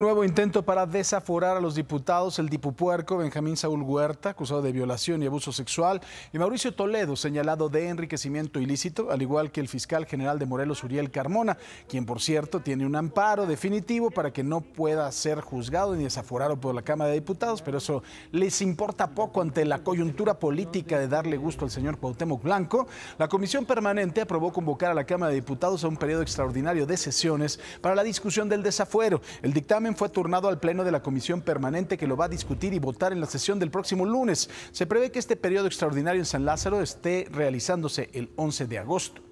Nuevo intento para desaforar a los diputados, el dipupuerco Benjamín Saúl Huerta, acusado de violación y abuso sexual, y Mauricio Toledo, señalado de enriquecimiento ilícito, al igual que el fiscal general de Morelos, Uriel Carmona, quien por cierto tiene un amparo definitivo para que no pueda ser juzgado ni desaforado por la Cámara de Diputados, pero eso les importa poco ante la coyuntura política de darle gusto al señor Cuauhtémoc Blanco. La comisión permanente aprobó convocar a la Cámara de Diputados a un periodo extraordinario de sesiones para la discusión del desafuero. El dictamen fue turnado al Pleno de la Comisión Permanente que lo va a discutir y votar en la sesión del próximo lunes. Se prevé que este periodo extraordinario en San Lázaro esté realizándose el 11 de agosto.